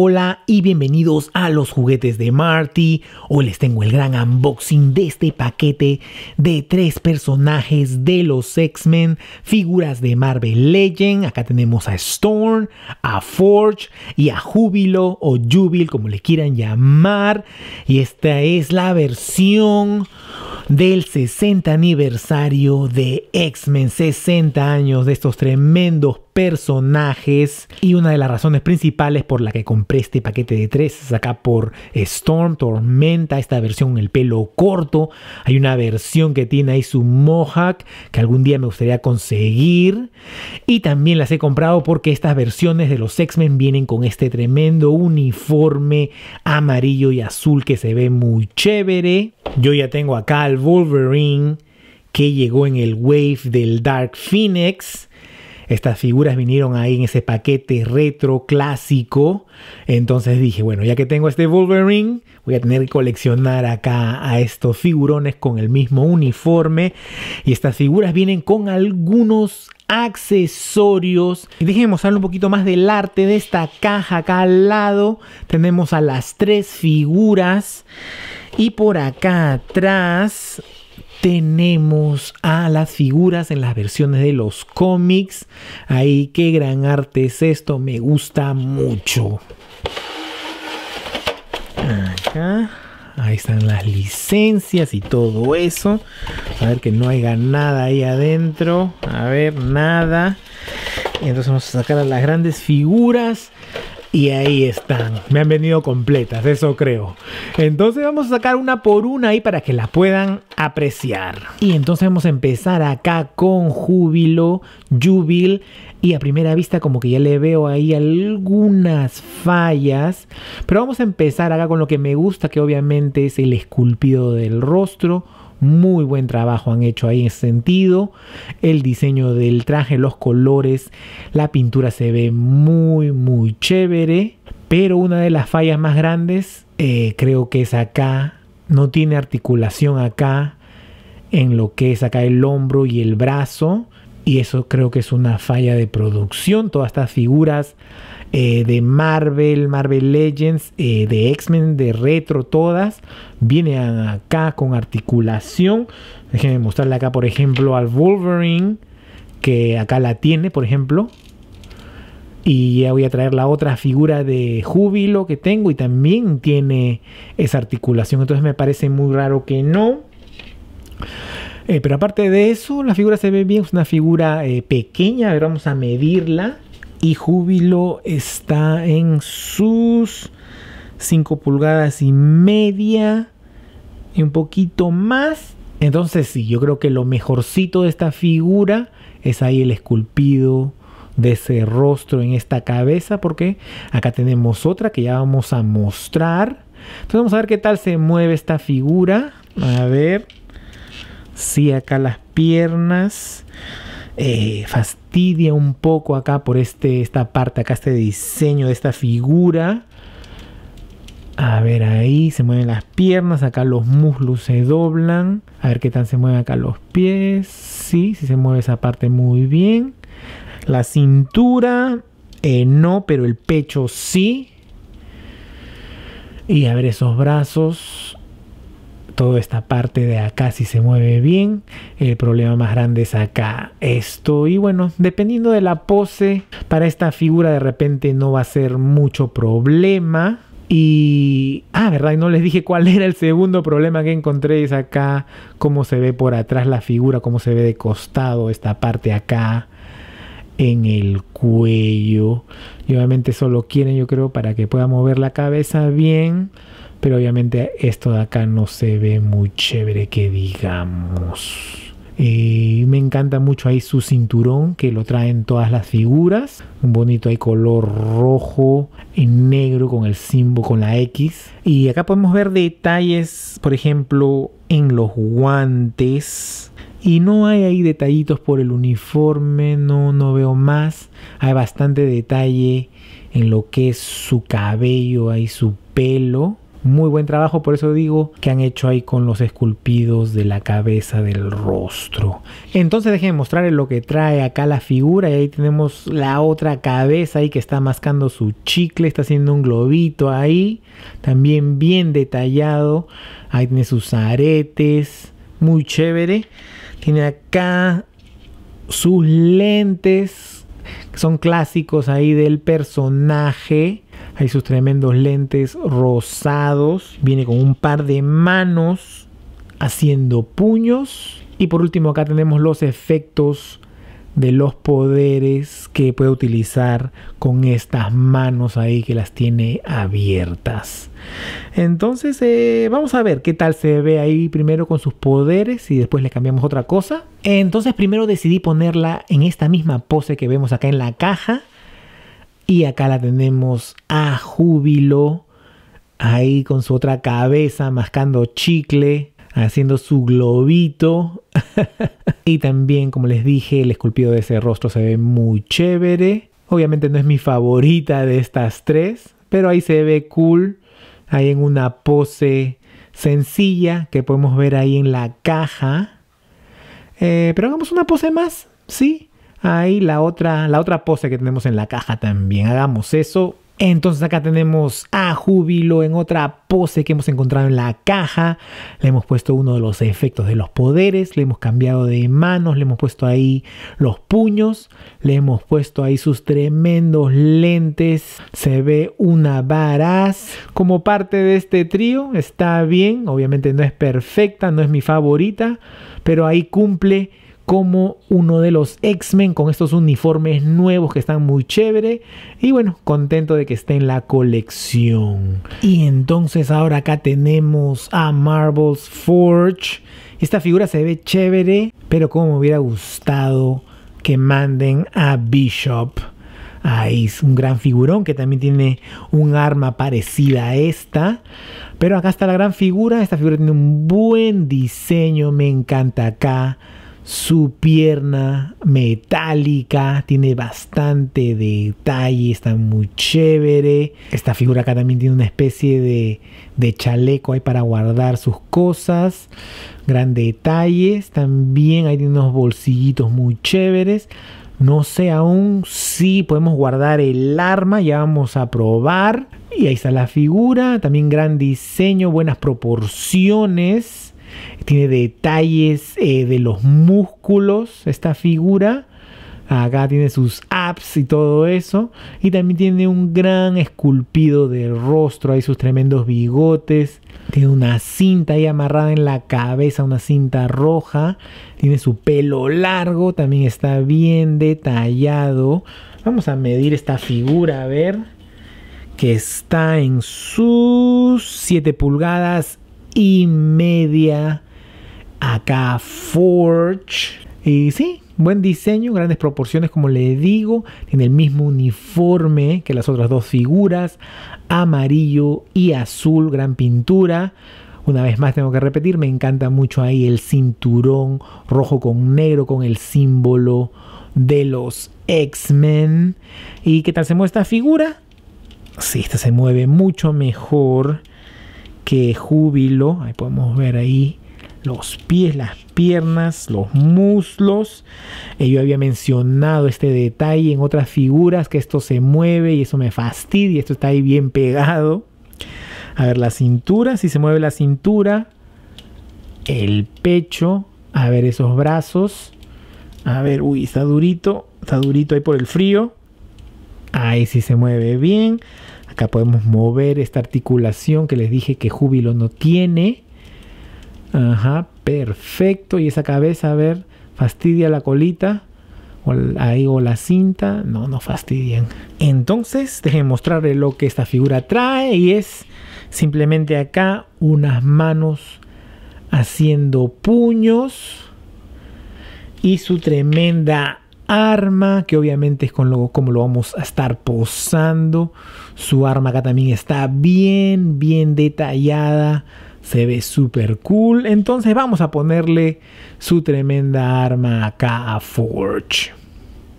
hola y bienvenidos a los juguetes de Marty. Hoy les tengo el gran unboxing de este paquete de tres personajes de los X-Men, figuras de Marvel Legend. Acá tenemos a Storm, a Forge y a Júbilo o Jubil, como le quieran llamar. Y esta es la versión del 60 aniversario de X-Men, 60 años de estos tremendos personajes y una de las razones principales por la que compré este paquete de tres es acá por eh, Storm, Tormenta, esta versión el pelo corto, hay una versión que tiene ahí su mohawk que algún día me gustaría conseguir y también las he comprado porque estas versiones de los X-Men vienen con este tremendo uniforme amarillo y azul que se ve muy chévere. Yo ya tengo acá al Wolverine que llegó en el wave del Dark Phoenix estas figuras vinieron ahí en ese paquete retro clásico. Entonces dije, bueno, ya que tengo este Wolverine, voy a tener que coleccionar acá a estos figurones con el mismo uniforme. Y estas figuras vienen con algunos accesorios. Y déjenme mostrar un poquito más del arte de esta caja. Acá al lado tenemos a las tres figuras. Y por acá atrás tenemos a las figuras en las versiones de los cómics. Ahí qué gran arte es esto, me gusta mucho. Acá. Ahí están las licencias y todo eso. A ver que no haya nada ahí adentro. A ver, nada. Entonces vamos a sacar a las grandes figuras. Y ahí están, me han venido completas, eso creo. Entonces vamos a sacar una por una ahí para que las puedan apreciar. Y entonces vamos a empezar acá con júbilo, jubil. Y a primera vista como que ya le veo ahí algunas fallas. Pero vamos a empezar acá con lo que me gusta, que obviamente es el esculpido del rostro muy buen trabajo han hecho ahí en ese sentido. El diseño del traje, los colores, la pintura se ve muy, muy chévere. Pero una de las fallas más grandes eh, creo que es acá. No tiene articulación acá en lo que es acá el hombro y el brazo. Y eso creo que es una falla de producción. Todas estas figuras eh, de Marvel, Marvel Legends, eh, de X-Men, de Retro, todas. viene acá con articulación. Déjenme mostrarle acá, por ejemplo, al Wolverine, que acá la tiene, por ejemplo. Y ya voy a traer la otra figura de júbilo que tengo y también tiene esa articulación. Entonces me parece muy raro que no. Eh, pero aparte de eso, la figura se ve bien, es una figura pequeña, a ver, vamos a medirla y Júbilo está en sus 5 pulgadas y media y un poquito más. Entonces sí, yo creo que lo mejorcito de esta figura es ahí el esculpido de ese rostro en esta cabeza porque acá tenemos otra que ya vamos a mostrar. Entonces vamos a ver qué tal se mueve esta figura. A ver. si acá las piernas. Eh, fastidia un poco acá por este, esta parte, acá este diseño de esta figura. A ver, ahí se mueven las piernas, acá los muslos se doblan. A ver qué tan se mueven acá los pies. Sí, sí se mueve esa parte muy bien. La cintura, eh, no, pero el pecho sí. Y a ver esos brazos toda esta parte de acá si se mueve bien. El problema más grande es acá esto. Y bueno, dependiendo de la pose, para esta figura de repente no va a ser mucho problema. Y, ah, verdad, no les dije cuál era el segundo problema que encontré, es acá cómo se ve por atrás la figura, cómo se ve de costado esta parte acá en el cuello. Y obviamente solo quieren, yo creo, para que pueda mover la cabeza bien. Pero obviamente esto de acá no se ve muy chévere que digamos. y me encanta mucho ahí su cinturón que lo traen todas las figuras. Un bonito ahí color rojo en negro con el símbolo, con la X. Y acá podemos ver detalles, por ejemplo, en los guantes. Y no hay ahí detallitos por el uniforme, no, no veo más. Hay bastante detalle en lo que es su cabello, ahí su pelo muy buen trabajo, por eso digo que han hecho ahí con los esculpidos de la cabeza del rostro. Entonces déjenme mostrar lo que trae acá la figura y ahí tenemos la otra cabeza ahí que está mascando su chicle, está haciendo un globito ahí, también bien detallado, ahí tiene sus aretes, muy chévere. Tiene acá sus lentes, son clásicos ahí del personaje hay sus tremendos lentes rosados. Viene con un par de manos haciendo puños. Y por último acá tenemos los efectos de los poderes que puede utilizar con estas manos ahí que las tiene abiertas. Entonces eh, vamos a ver qué tal se ve ahí primero con sus poderes y después le cambiamos otra cosa. Entonces primero decidí ponerla en esta misma pose que vemos acá en la caja y acá la tenemos a júbilo, ahí con su otra cabeza, mascando chicle, haciendo su globito. y también, como les dije, el esculpido de ese rostro se ve muy chévere. Obviamente no es mi favorita de estas tres, pero ahí se ve cool, ahí en una pose sencilla que podemos ver ahí en la caja. Eh, pero hagamos una pose más, ¿sí? Ahí la otra, la otra pose que tenemos en la caja también. Hagamos eso. Entonces acá tenemos a Júbilo en otra pose que hemos encontrado en la caja. Le hemos puesto uno de los efectos de los poderes. Le hemos cambiado de manos. Le hemos puesto ahí los puños. Le hemos puesto ahí sus tremendos lentes. Se ve una varaz. Como parte de este trío está bien. Obviamente no es perfecta. No es mi favorita. Pero ahí cumple como uno de los X-Men con estos uniformes nuevos que están muy chévere. Y bueno, contento de que esté en la colección. Y entonces ahora acá tenemos a Marvel's Forge. Esta figura se ve chévere, pero como me hubiera gustado que manden a Bishop. Ahí es un gran figurón que también tiene un arma parecida a esta. Pero acá está la gran figura. Esta figura tiene un buen diseño. Me encanta acá su pierna metálica, tiene bastante detalle, está muy chévere. Esta figura acá también tiene una especie de, chaleco ahí para guardar sus cosas. Gran detalle, también hay unos bolsillitos muy chéveres. No sé aún si podemos guardar el arma, ya vamos a probar. Y ahí está la figura, también gran diseño, buenas proporciones tiene detalles eh, de los músculos, esta figura. Acá tiene sus apps y todo eso. Y también tiene un gran esculpido de rostro. Hay sus tremendos bigotes. Tiene una cinta ahí amarrada en la cabeza, una cinta roja. Tiene su pelo largo. También está bien detallado. Vamos a medir esta figura, a ver. Que está en sus 7 pulgadas y media Acá Forge. Y sí, buen diseño, grandes proporciones como le digo, tiene el mismo uniforme que las otras dos figuras, amarillo y azul, gran pintura. Una vez más tengo que repetir, me encanta mucho ahí el cinturón rojo con negro con el símbolo de los X-Men. ¿Y qué tal se mueve esta figura? Sí, esta se mueve mucho mejor que Júbilo. Ahí podemos ver ahí los pies, las piernas, los muslos. Eh, yo había mencionado este detalle en otras figuras, que esto se mueve y eso me fastidia, esto está ahí bien pegado. A ver, la cintura, si se mueve la cintura, el pecho, a ver esos brazos. A ver, uy, está durito, está durito ahí por el frío. Ahí sí se mueve bien. Acá podemos mover esta articulación que les dije que júbilo no tiene. Ajá, perfecto. Y esa cabeza, a ver, fastidia la colita. O, ahí, o la cinta, no, no fastidian. Entonces, dejen mostrarle lo que esta figura trae y es simplemente acá unas manos haciendo puños y su tremenda arma que obviamente es con lo, como lo vamos a estar posando su arma acá también está bien bien detallada se ve súper cool. Entonces vamos a ponerle su tremenda arma acá a Forge.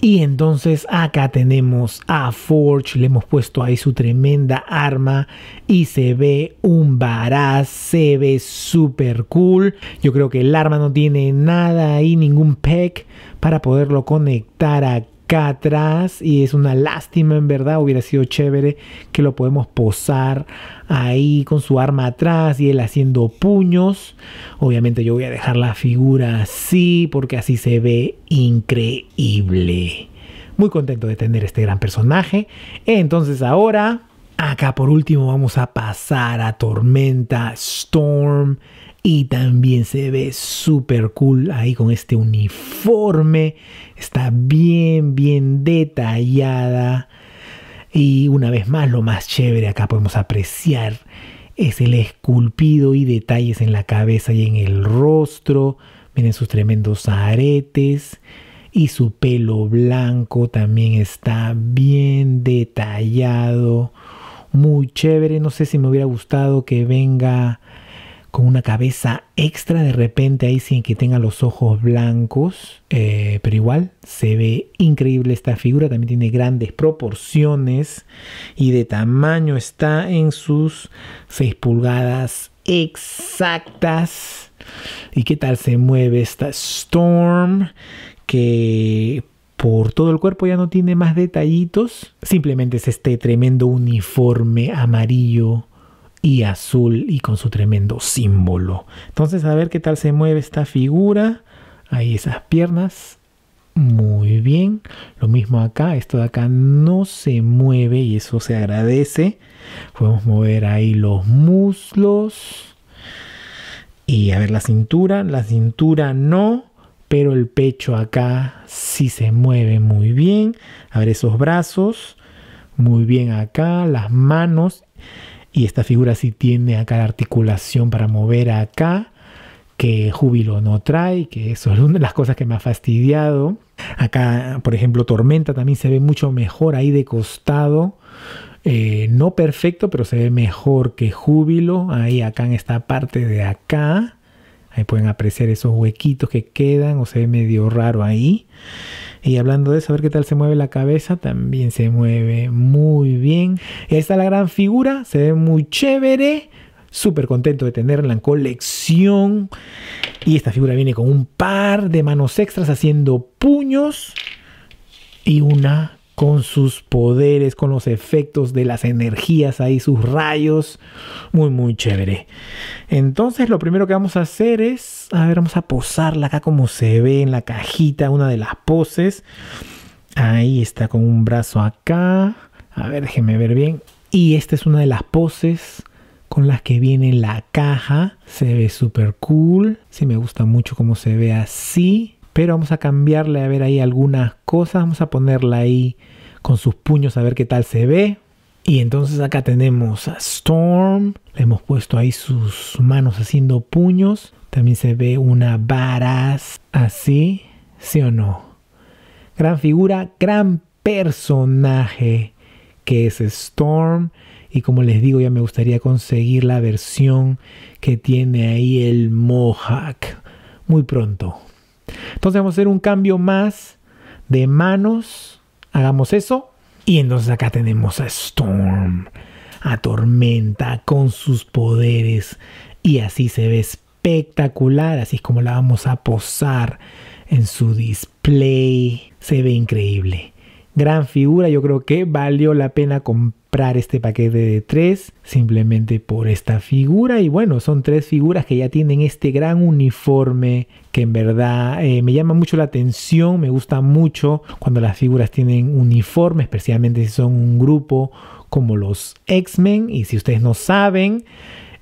Y entonces acá tenemos a Forge, le hemos puesto ahí su tremenda arma y se ve un baraz, se ve super cool. Yo creo que el arma no tiene nada ahí, ningún peg para poderlo conectar aquí atrás y es una lástima en verdad, hubiera sido chévere que lo podemos posar ahí con su arma atrás y él haciendo puños. Obviamente yo voy a dejar la figura así porque así se ve increíble. Muy contento de tener este gran personaje. Entonces ahora, acá por último vamos a pasar a Tormenta Storm y también se ve súper cool ahí con este uniforme. Está bien, bien detallada. Y una vez más, lo más chévere acá podemos apreciar es el esculpido y detalles en la cabeza y en el rostro. Miren sus tremendos aretes y su pelo blanco también está bien detallado. Muy chévere. No sé si me hubiera gustado que venga con una cabeza extra de repente ahí sin que tenga los ojos blancos, eh, pero igual se ve increíble esta figura, también tiene grandes proporciones y de tamaño está en sus 6 pulgadas exactas. ¿Y qué tal se mueve esta Storm? Que por todo el cuerpo ya no tiene más detallitos, simplemente es este tremendo uniforme amarillo y azul y con su tremendo símbolo. Entonces a ver qué tal se mueve esta figura. Ahí esas piernas. Muy bien. Lo mismo acá. Esto de acá no se mueve y eso se agradece. Podemos mover ahí los muslos. Y a ver la cintura. La cintura no. Pero el pecho acá sí se mueve muy bien. A ver esos brazos. Muy bien acá. Las manos. Y esta figura sí tiene acá la articulación para mover acá, que júbilo no trae, que eso es una de las cosas que me ha fastidiado. Acá, por ejemplo, tormenta también se ve mucho mejor ahí de costado. Eh, no perfecto, pero se ve mejor que júbilo. Ahí acá en esta parte de acá. Ahí pueden apreciar esos huequitos que quedan o se ve medio raro ahí. Y hablando de saber qué tal se mueve la cabeza, también se mueve muy bien. Esta está la gran figura, se ve muy chévere. Súper contento de tenerla en colección. Y esta figura viene con un par de manos extras haciendo puños y una con sus poderes, con los efectos de las energías ahí, sus rayos. Muy, muy chévere. Entonces lo primero que vamos a hacer es, a ver, vamos a posarla acá como se ve en la cajita, una de las poses. Ahí está con un brazo acá. A ver, déjenme ver bien. Y esta es una de las poses con las que viene la caja. Se ve súper cool. Sí, me gusta mucho cómo se ve así pero vamos a cambiarle a ver ahí algunas cosas, vamos a ponerla ahí con sus puños a ver qué tal se ve. Y entonces acá tenemos a Storm, le hemos puesto ahí sus manos haciendo puños, también se ve una varas así, ¿sí o no? Gran figura, gran personaje que es Storm. Y como les digo, ya me gustaría conseguir la versión que tiene ahí el Mohawk muy pronto. Entonces vamos a hacer un cambio más de manos. Hagamos eso. Y entonces acá tenemos a Storm, a Tormenta, con sus poderes. Y así se ve espectacular. Así es como la vamos a posar en su display. Se ve increíble. Gran figura, yo creo que valió la pena comprarla este paquete de tres simplemente por esta figura. Y bueno, son tres figuras que ya tienen este gran uniforme que en verdad eh, me llama mucho la atención. Me gusta mucho cuando las figuras tienen uniforme, especialmente si son un grupo como los X-Men. Y si ustedes no saben...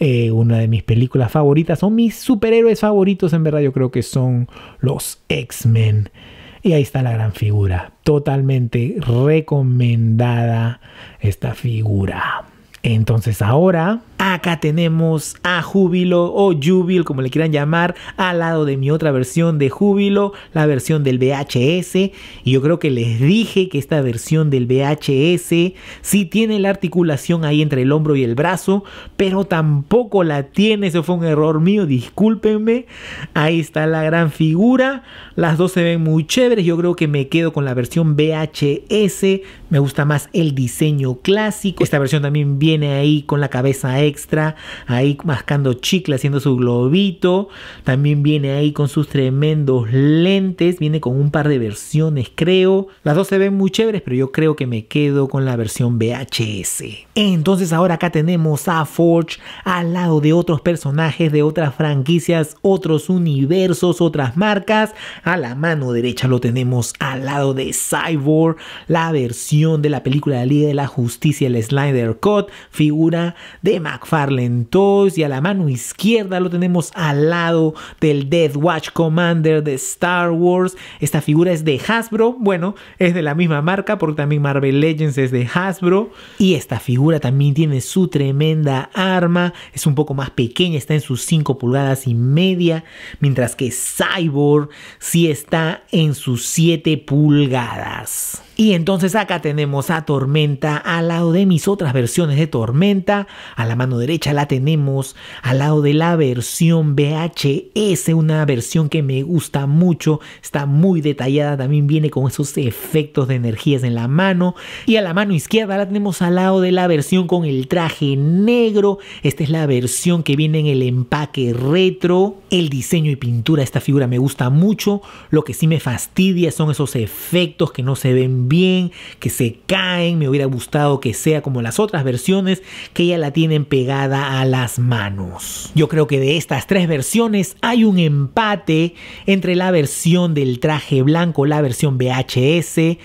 Eh, una de mis películas favoritas, o mis superhéroes favoritos, en verdad yo creo que son los X-Men. Y ahí está la gran figura. Totalmente recomendada esta figura. Entonces ahora acá tenemos a Júbilo o Jubil, como le quieran llamar, al lado de mi otra versión de Júbilo, la versión del VHS. Y yo creo que les dije que esta versión del VHS sí tiene la articulación ahí entre el hombro y el brazo, pero tampoco la tiene. Eso fue un error mío, discúlpenme. Ahí está la gran figura. Las dos se ven muy chéveres. Yo creo que me quedo con la versión VHS. Me gusta más el diseño clásico. Esta versión también viene viene ahí con la cabeza extra, ahí mascando chicle, haciendo su globito. También viene ahí con sus tremendos lentes, viene con un par de versiones, creo. Las dos se ven muy chéveres, pero yo creo que me quedo con la versión VHS. Entonces ahora acá tenemos a Forge al lado de otros personajes de otras franquicias, otros universos, otras marcas. A la mano derecha lo tenemos al lado de Cyborg, la versión de la película de la Liga de la Justicia, el Slider Cut figura de McFarlane Toys. Y a la mano izquierda lo tenemos al lado del Death Watch Commander de Star Wars. Esta figura es de Hasbro. Bueno, es de la misma marca porque también Marvel Legends es de Hasbro. Y esta figura también tiene su tremenda arma. Es un poco más pequeña, está en sus 5 pulgadas y media. Mientras que Cyborg sí está en sus 7 pulgadas. Y entonces acá tenemos a Tormenta al lado de mis otras versiones de Tormenta. A la mano derecha la tenemos al lado de la versión VHS, una versión que me gusta mucho, está muy detallada, también viene con esos efectos de energías en la mano. Y a la mano izquierda la tenemos al lado de la versión con el traje negro. Esta es la versión que viene en el empaque retro. El diseño y pintura de esta figura me gusta mucho. Lo que sí me fastidia son esos efectos que no se ven bien, que se caen. Me hubiera gustado que sea como las otras versiones que ya la tienen pegada a las manos. Yo creo que de estas tres versiones hay un empate entre la versión del traje blanco, la versión VHS,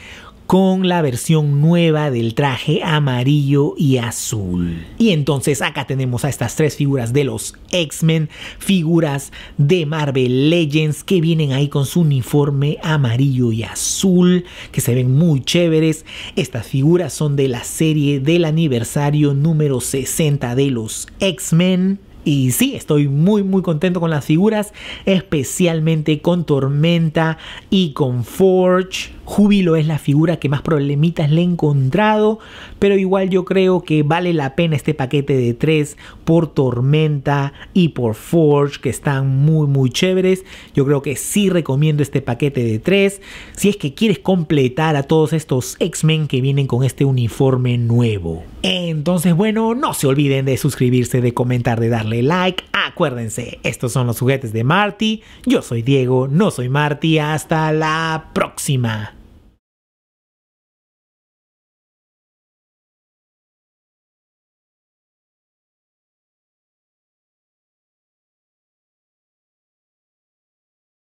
con la versión nueva del traje amarillo y azul. Y entonces acá tenemos a estas tres figuras de los X-Men, figuras de Marvel Legends que vienen ahí con su uniforme amarillo y azul, que se ven muy chéveres. Estas figuras son de la serie del aniversario número 60 de los X-Men. Y sí, estoy muy muy contento con las figuras, especialmente con Tormenta y con Forge. Júbilo es la figura que más problemitas le he encontrado, pero igual yo creo que vale la pena este paquete de 3 por Tormenta y por Forge, que están muy muy chéveres. Yo creo que sí recomiendo este paquete de 3 si es que quieres completar a todos estos X-Men que vienen con este uniforme nuevo. Entonces, bueno, no se olviden de suscribirse, de comentar, de darle like. Acuérdense, estos son los juguetes de Marty. Yo soy Diego, no soy Marty. Hasta la próxima.